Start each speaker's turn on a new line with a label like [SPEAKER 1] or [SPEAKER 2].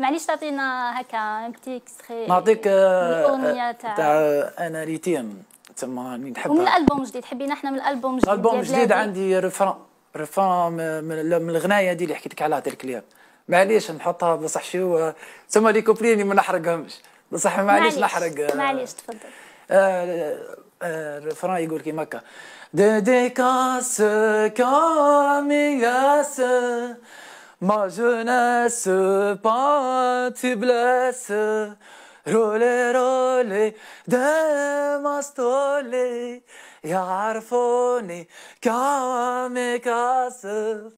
[SPEAKER 1] معليش تعطينا هكا بتي اكستري نعطيك الاغنيه آه، تاع
[SPEAKER 2] انا ريتيم تما نحبها ومن الالبوم
[SPEAKER 1] الجديد حبينا احنا من الالبوم الجديد الالبوم الجديد
[SPEAKER 2] عندي ريفران ريفران من الغنايه دي اللي حكيت لك عليها تاع الايام معليش نحطها بصح شو آه، تسمى لي كوبليني ما نحرقهمش بصح معليش نحرق آه،
[SPEAKER 3] معليش تفضل
[SPEAKER 2] الريفران يقول كيما هكا Dédicace comme Ma jeunesse, pas tu blesses. Rolé, rolé, de ma
[SPEAKER 4] stolé. Yarfone, ka me casse.